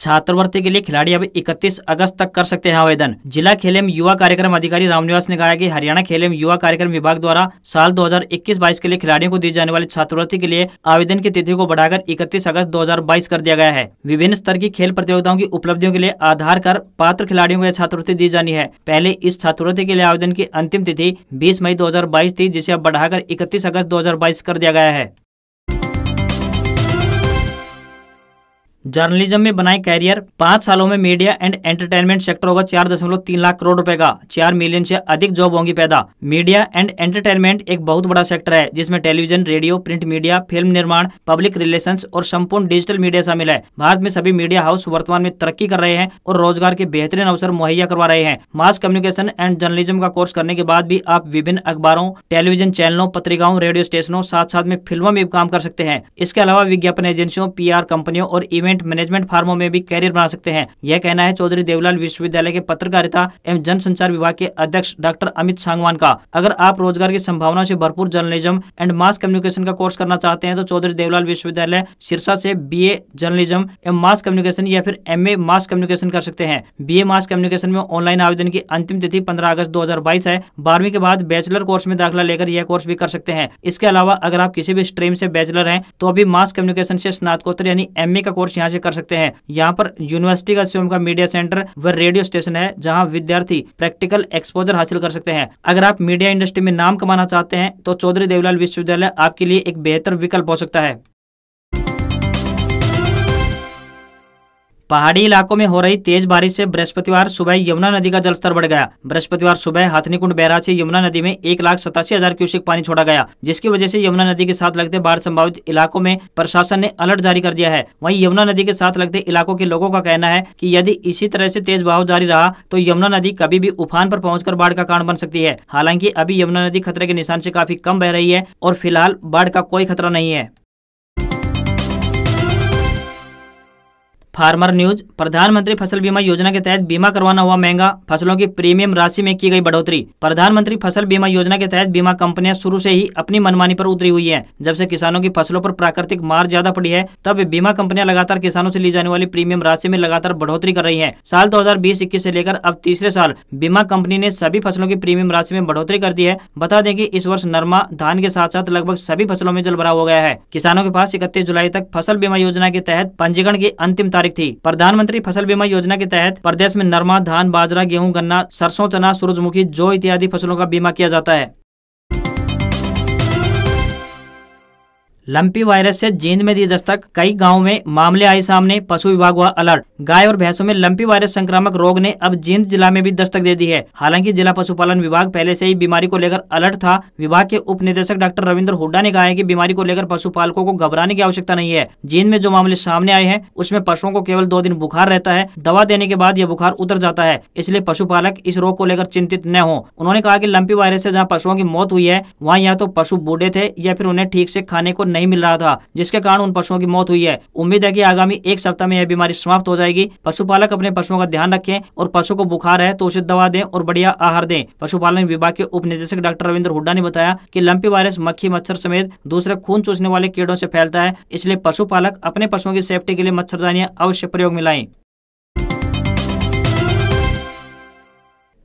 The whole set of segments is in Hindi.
छात्रवृत्ति के लिए खिलाड़ी अब 31 अगस्त तक कर सकते हैं आवेदन जिला खेल एवं युवा कार्यक्रम अधिकारी रामनिवास ने कहा कि हरियाणा खेल एवं युवा कार्यक्रम विभाग द्वारा साल 2021-22 के लिए खिलाड़ियों को दी जाने वाली छात्रवृत्ति के लिए आवेदन की तिथि को बढ़ाकर 31 अगस्त 2022 कर दिया गया है विभिन्न स्तर की खेल प्रतियोगिताओं की उपलब्धियों के लिए आधार कर पात्र खिलाड़ियों को यह छात्रवृत्ति दी जानी है पहले इस छात्रवृत्ति के लिए आवेदन की अंतिम तिथि बीस मई दो थी जिसे अब बढ़ाकर इकतीस अगस्त दो कर दिया गया है जर्नलिज्म में बनाए कैरियर पांच सालों में मीडिया एंड एंटरटेनमेंट सेक्टर होगा चार दशमलव तीन लाख करोड़ रुपए का चार मिलियन से अधिक जॉब होंगी पैदा मीडिया एंड एंटरटेनमेंट एक बहुत बड़ा सेक्टर है जिसमें television radio print media film निर्माण पब्लिक रिलेशन और संपूर्ण डिजिटल मीडिया शामिल है भारत में सभी मीडिया हाउस वर्तमान में तरक्की कर रहे हैं और रोजगार के बेहतरीन अवसर मुहैया करवा रहे हैं मास कम्युनिकेशन एंड जर्नलिज्म का कोर्स करने के बाद भी आप विभिन्न अखबारों टेलीविजन चैनलों पत्रिकाओं रेडियो स्टेशनों साथ साथ में फिल्मों में काम कर सकते हैं इसके अलावा विज्ञापन एजेंसियों पी कंपनियों और इवेंट इवेंट मैनेजमेंट फार्मों में भी कैरियर बना सकते हैं यह कहना है चौधरी देवलाल विश्वविद्यालय के पत्रकारिता एवं जनसंचार विभाग के अध्यक्ष डॉक्टर अमित सांगवान का अगर आप रोजगार की संभावना से भरपूर जर्नलिज्म एंड मास कम्युनिकेशन का कोर्स करना चाहते हैं तो चौधरी देवलाल विश्वविद्यालय सिरसा से बी जर्नलिज्म एवं मास कम्युनिकेशन या फिर एम मास कम्युनिकेशन कर सकते हैं बी मास कम्युनिकेशन में ऑनलाइन आवेदन की अंतिम तिथि पंद्रह अगस्त दो है बारहवीं के बाद बैचलर कोर्स में दाखिला लेकर यह कोर्स भी कर सकते हैं इसके अलावा अगर आप किसी भी स्ट्रीम से बैचलर हैं तो अभी मास कम्युनिकेशन से स्नातकोत्तर यानी एमए का कोर्स यहाँ से कर सकते हैं यहाँ पर यूनिवर्सिटी का स्वयं का मीडिया सेंटर व रेडियो स्टेशन है जहाँ विद्यार्थी प्रैक्टिकल एक्सपोजर हासिल कर सकते हैं अगर आप मीडिया इंडस्ट्री में नाम कमाना चाहते हैं तो चौधरी देवीलाल विश्वविद्यालय आपके लिए एक बेहतर विकल्प हो सकता है पहाड़ी इलाकों में हो रही तेज बारिश से बृहस्पतिवार सुबह यमुना नदी का जलस्तर बढ़ गया बृहस्पतिवार सुबह हाथनीकुंड बैराज से यमुना नदी में एक लाख सतासी हजार क्यूसिक पानी छोड़ा गया जिसकी वजह से यमुना नदी के साथ लगते बाढ़ संभावित इलाकों में प्रशासन ने अलर्ट जारी कर दिया है वही यमुना नदी के साथ लगते इलाकों के लोगों का कहना है की यदि इसी तरह ऐसी तेज बहाव जारी रहा तो यमुना नदी कभी भी उफान पर पहुँच बाढ़ का कारण बन सकती है हालांकि अभी यमुना नदी खतरे के निशान ऐसी काफी कम बह रही है और फिलहाल बाढ़ का कोई खतरा नहीं है फार्मर न्यूज प्रधानमंत्री फसल बीमा योजना के तहत बीमा करवाना हुआ महंगा फसलों की प्रीमियम राशि में की गई बढ़ोतरी प्रधानमंत्री फसल बीमा योजना के तहत बीमा कंपनियां शुरू से ही अपनी मनमानी पर उतरी हुई है जब से किसानों की फसलों पर प्राकृतिक मार ज्यादा पड़ी है तब बीमा कंपनियां लगातार किसानों से ली जाने वाली प्रीमियम राशि में लगातार बढ़ोतरी कर रही है साल दो हजार से लेकर अब तीसरे साल बीमा कंपनी ने सभी फसलों की प्रीमियम राशि में बढ़ोतरी कर दी है बता दें की इस वर्ष नरमा धान के साथ साथ लगभग सभी फसलों में जलभराव हो गया है किसानों के पास इकतीस जुलाई तक फसल बीमा योजना के तहत पंजीकरण की अंतिम तारीख मुताबिक थी प्रधानमंत्री फसल बीमा योजना के तहत प्रदेश में नरमा धान बाजरा गेहूँ गन्ना सरसों चना सूरजमुखी जो इत्यादि फसलों का बीमा किया जाता है लंपी वायरस से जींद में दी दस्तक कई गाँव में मामले आए सामने पशु विभाग हुआ अलर्ट गाय और भैंसों में लंपी वायरस संक्रामक रोग ने अब जींद जिला में भी दस्तक दे दी है हालांकि जिला पशुपालन विभाग पहले से ही बीमारी को लेकर अलर्ट था विभाग के उप निदेशक डॉक्टर रविंद्र हुड्डा ने कहा है की बीमारी को लेकर पशुपालकों को घबराने की आवश्यकता नहीं है जींद में जो मामले सामने आए हैं उसमें पशुओं को केवल दो दिन बुखार रहता है दवा देने के बाद यह बुखार उतर जाता है इसलिए पशुपालक इस रोग को लेकर चिंतित न हो उन्होंने कहा की लंपी वायरस ऐसी जहाँ पशुओं की मौत हुई है वहाँ या तो पशु बूढ़े थे या फिर उन्हें ठीक ऐसी खाने को नहीं नहीं मिल रहा था जिसके कारण उन पशुओं की मौत हुई है उम्मीद है की आगामी एक सप्ताह में यह बीमारी समाप्त हो जाएगी पशुपालक अपने पशुओं का ध्यान रखें और पशु को बुखार है तो उसे दवा दें और बढ़िया आहार दें पशुपालन विभाग के उप निदेशक डॉक्टर रविंद्र हुड्डा ने बताया कि लंपी वायरस मक्खी मच्छर समेत दूसरे खून चूसने वाले कीड़ों से फैलता है इसलिए पशुपालक अपने पशुओं की सेफ्टी के लिए मच्छरदानियां अवश्य प्रयोग में लाएं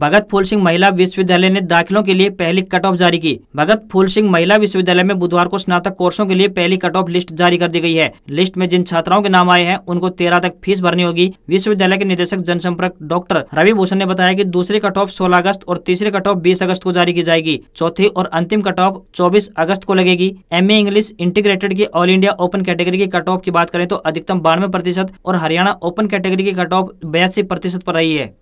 भगत फूल सिंह महिला विश्वविद्यालय ने दाखिलों के लिए पहली कट ऑफ जारी की भगत फूल सिंह महिला विश्वविद्यालय में बुधवार को स्नातक कोर्सों के लिए पहली कट ऑफ लिस्ट जारी कर दी गई है लिस्ट में जिन छात्राओं के नाम आए हैं उनको तेरह तक फीस भरनी होगी विश्वविद्यालय के निदेशक जनसंपर्क डॉक्टर रवि भूषण ने बताया की दूसरी कट ऑफ सोलह अगस्त और तीसरी कट ऑफ बीस अगस्त को जारी की जाएगी चौथी और अंतिम कट ऑफ चौबीस अगस्त को लगेगी एम इंग्लिश इंटीग्रेटेड की ऑल इंडिया ओपन कैटेगरी की कट ऑफ की बात करें तो अधिकतम बानवे और हरियाणा ओपन कैटेगरी की कट ऑफ बयासी प्रतिशत रही है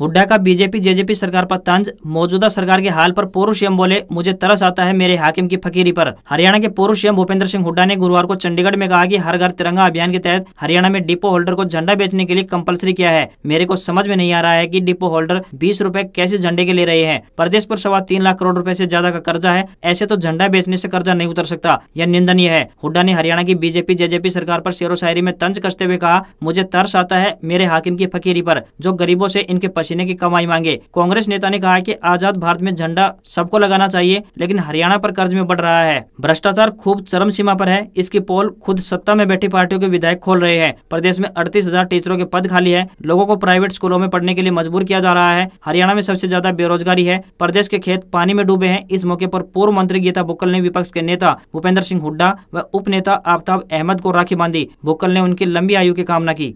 हुड्डा का बीजेपी जेजेपी सरकार पर तंज मौजूदा सरकार के हाल पर पूर्व सीएम बोले मुझे तरस आता है मेरे हाकिम की फकीरी पर हरियाणा के पूर्व सीएम भूपेंद्र सिंह हुड्डा ने गुरुवार को चंडीगढ़ में कहा कि हर घर तिरंगा अभियान के तहत हरियाणा में डिपो होल्डर को झंडा बेचने के लिए कंपलसरी किया है मेरे को समझ में नहीं आ रहा है की डिपो होल्डर बीस रूपए कैसे झंडे के ले रहे हैं प्रदेश पर सवा तीन लाख करोड़ रूपए ऐसी ज्यादा का कर्जा है ऐसे तो झंडा बेचने ऐसी कर्जा नहीं उतर सकता यह निंदनीय है हुड्डा ने हरियाणा की बीजेपी जेजेपी सरकार आरोप शेरो शायरी में तंज कसते हुए कहा मुझे तरस आता है मेरे हाकिम की फकीरी आरोप जो गरीबों ऐसी इनके पसीने की कमाई मांगे कांग्रेस नेता ने कहा की आजाद भारत में झंडा सबको लगाना चाहिए लेकिन हरियाणा पर कर्ज में बढ़ रहा है भ्रष्टाचार खूब चरम सीमा पर है इसकी पोल खुद सत्ता में बैठी पार्टियों के विधायक खोल रहे हैं प्रदेश में अड़तीस टीचरों के पद खाली है लोगों को प्राइवेट स्कूलों में पढ़ने के लिए मजबूर किया जा रहा है हरियाणा में सबसे ज्यादा बेरोजगारी है प्रदेश के खेत पानी में डूबे हैं इस मौके पर पूर्व मंत्री गीता बुक्कल ने विपक्ष के नेता भूपेंद्र सिंह हुड्डा व उपनेता आफताब अहमद को राखी बांधी बुक्कल ने उनकी लंबी आयु की कामना की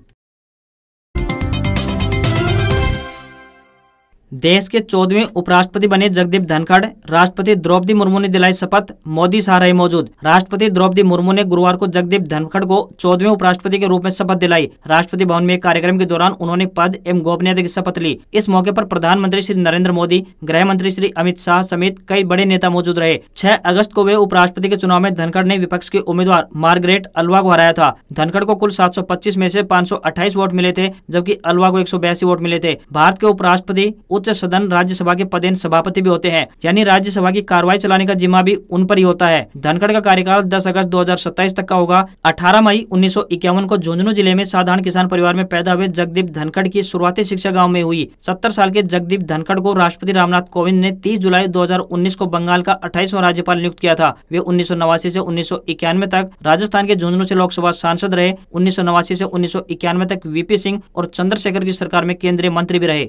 देश के चौदहवें उपराष्ट्रपति बने जगदीप धनखड़ राष्ट्रपति द्रौपदी मुर्मू ने दिलाई शपथ मोदी शाह रहे मौजूद राष्ट्रपति द्रौपदी मुर्मू ने गुरुवार को जगदीप धनखड़ को चौदहवें उपराष्ट्रपति के रूप में शपथ दिलाई राष्ट्रपति भवन में एक कार्यक्रम के दौरान उन्होंने पद एवं गोपनीयता की शपथ ली इस मौके आरोप प्रधानमंत्री श्री नरेंद्र मोदी गृह मंत्री श्री अमित शाह समेत कई बड़े नेता मौजूद रहे छह अगस्त को वे उपराष्ट्रपति के चुनाव में धनखड़ ने विपक्ष के उम्मीदवार मार्गरेट अलवा को हराया था धनखड़ को कुल सात में ऐसी पाँच वोट मिले थे जबकि अलवा को एक वोट मिले थे भारत के उपराष्ट्रपति उच्च सदन राज्यसभा के पदेन सभापति भी होते हैं यानी राज्यसभा की कार्रवाई चलाने का जिम्मा भी उन पर ही होता है धनखड़ का कार्यकाल दस अगस्त दो तक का होगा अठारह मई उन्नीस को झुंझुनू जिले में साधारण किसान परिवार में पैदा हुए जगदीप धनखड़ की शुरुआती शिक्षा गाँव में हुई सत्तर साल के जगदीप धनखड़ को राष्ट्रपति रामनाथ कोविंद ने तीस जुलाई दो को बंगाल का अट्ठाईसवा राज्यपाल नियुक्त किया था वे उन्नीस से उन्नीस तक राजस्थान के झुंझुनू से लोकसभा सांसद रहे उन्नीस से उन्नीस तक वीपी सिंह और चंद्रशेखर की सरकार में केंद्रीय मंत्री भी रहे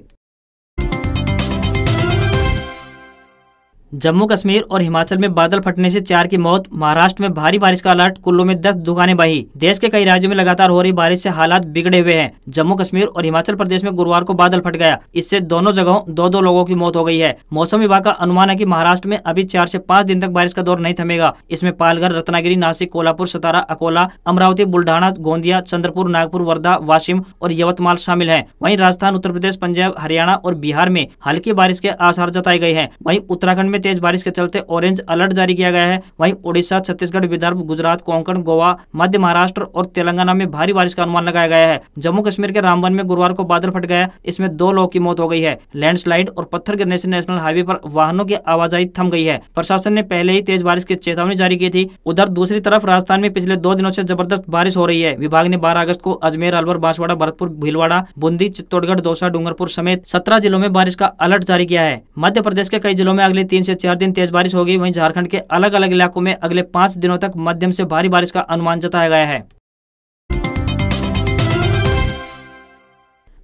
जम्मू कश्मीर और हिमाचल में बादल फटने से चार की मौत महाराष्ट्र में भारी बारिश का अलर्ट कुल्लू में दस दुकानें बही देश के कई राज्यों में लगातार हो रही बारिश से हालात बिगड़े हुए हैं जम्मू कश्मीर और हिमाचल प्रदेश में गुरुवार को बादल फट गया इससे दोनों जगहों दो दो लोगों की मौत हो गई है मौसम विभाग का अनुमान है की महाराष्ट्र में अभी चार ऐसी पाँच दिन तक बारिश का दौर नहीं थमेगा इसमें पालघर रत्नागिरी नासिक कोल्हापुर सतारा अकोला अमरावती बुल्ढाना गोंदिया चंद्रपुर नागपुर वर्धा वाशिम और यवतमाल शामिल है वही राजस्थान उत्तर प्रदेश पंजाब हरियाणा और बिहार में हल्की बारिश के आसार जताए गए हैं वही उत्तराखंड में में तेज बारिश के चलते ऑरेंज अलर्ट जारी किया गया है वहीं ओडिशा छत्तीसगढ़ विदर्भ गुजरात कोंकण गोवा मध्य महाराष्ट्र और तेलंगाना में भारी बारिश का अनुमान लगाया गया है जम्मू कश्मीर के रामबन में गुरुवार को बादल फट गया इसमें दो लोगों की मौत हो गई है लैंडस्लाइड और पत्थर गिरने से नेशनल हाईवे पर वाहनों की आवाजाही थम गई है प्रशासन ने पहले ही तेज बारिश की चेतावनी जारी की थी उधर दूसरी तरफ राजस्थान में पिछले दो दिनों से जबरदस्त बारिश हो रही है विभाग ने बारह अगस्त को अजमेर अलवर बांसवाड़ा भरतपुर भीलवाड़ा बूंदी चित्तौड़गढ़ दौसा डूंगरपुर समेत सत्रह जिलों में बारिश का अलर्ट जारी किया है मध्य प्रदेश के कई जिलों में अगले तीन से चार दिन तेज बारिश होगी वहीं झारखंड के अलग अलग इलाकों में अगले पांच दिनों तक मध्यम से भारी बारिश का अनुमान जताया गया है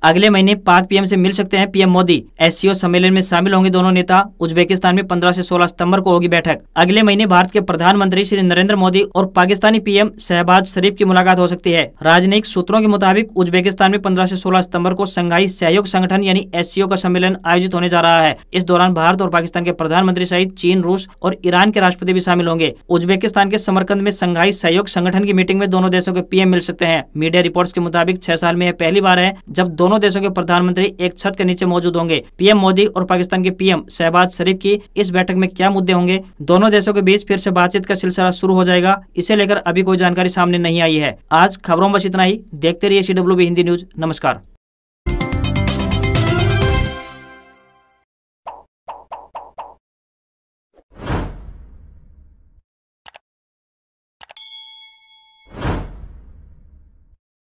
अगले महीने पाक पीएम से मिल सकते हैं पीएम मोदी एस सम्मेलन में शामिल होंगे दोनों नेता उज्बेकिस्तान में पंद्रह ऐसी सोलह सितंबर को होगी बैठक अगले महीने भारत के प्रधानमंत्री श्री नरेंद्र मोदी और पाकिस्तानी पीएम शहबाज शरीफ की मुलाकात हो सकती है राजनयिक सूत्रों के मुताबिक उज्बेकिस्तान में पंद्रह ऐसी सोलह सितम्बर को संघाई सहयोग संगठन यानी एस का सम्मेलन आयोजित होने जा रहा है इस दौरान भारत और पाकिस्तान के प्रधानमंत्री सहित चीन रूस और ईरान के राष्ट्रपति भी शामिल होंगे उज्बेकिस्तान के समरकंद में संघाई सहयोग संगठन की मीटिंग में दोनों देशों के पीएम मिल सकते हैं मीडिया रिपोर्ट्स के मुताबिक छह साल में यह पहली बार है जब दोनों दोनों देशों के प्रधानमंत्री एक छत के नीचे मौजूद होंगे पीएम मोदी और पाकिस्तान के पीएम शहबाज शरीफ की इस बैठक में क्या मुद्दे होंगे दोनों देशों के बीच फिर से बातचीत का सिलसिला शुरू हो जाएगा इसे लेकर अभी कोई जानकारी सामने नहीं आई है आज खबरों बस इतना ही देखते रहिए सी हिंदी न्यूज नमस्कार